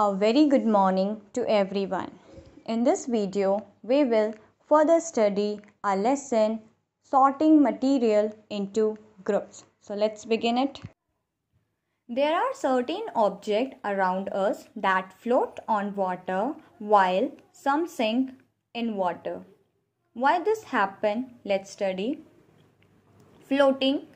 A very good morning to everyone. In this video, we will further study a lesson sorting material into groups. So let's begin it. There are certain objects around us that float on water while some sink in water. Why this happen? Let's study. Floating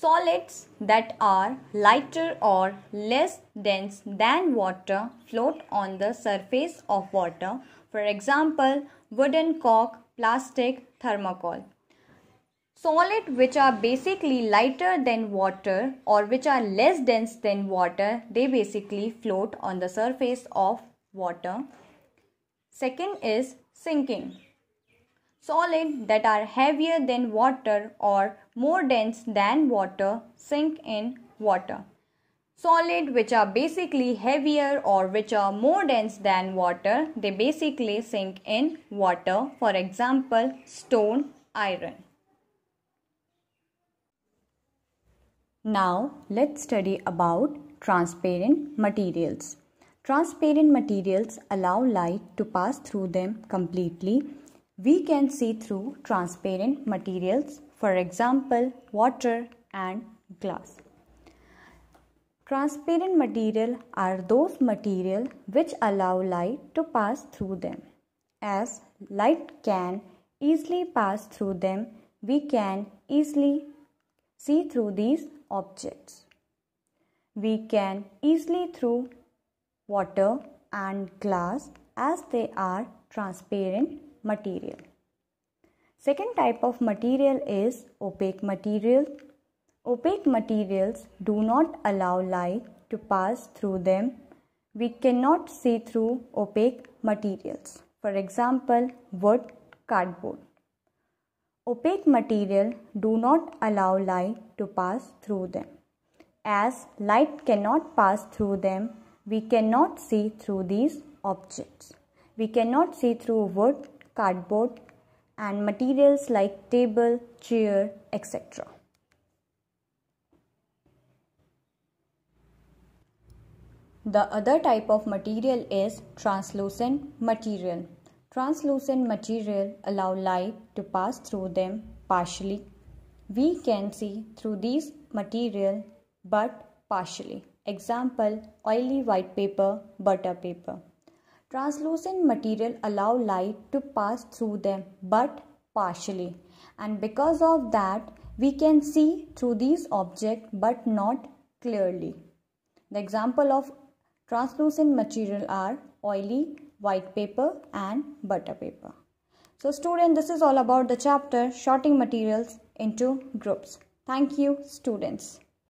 Solids that are lighter or less dense than water float on the surface of water, for example, wooden cork, plastic, thermocol. Solids which are basically lighter than water or which are less dense than water, they basically float on the surface of water. Second is sinking. Solid that are heavier than water or more dense than water sink in water. Solid which are basically heavier or which are more dense than water, they basically sink in water. For example, stone, iron. Now let's study about transparent materials. Transparent materials allow light to pass through them completely we can see through transparent materials, for example, water and glass. Transparent material are those material which allow light to pass through them. As light can easily pass through them, we can easily see through these objects. We can easily through water and glass as they are transparent material. Second type of material is opaque material. Opaque materials do not allow light to pass through them. We cannot see through opaque materials. For example, wood, cardboard. Opaque material do not allow light to pass through them. As light cannot pass through them, we cannot see through these objects. We cannot see through wood, cardboard, and materials like table, chair, etc. The other type of material is translucent material. Translucent material allow light to pass through them partially. We can see through these material but partially. Example oily white paper, butter paper. Translucent material allow light to pass through them but partially and because of that we can see through these objects but not clearly. The example of translucent material are oily, white paper and butter paper. So student this is all about the chapter sorting materials into groups. Thank you students.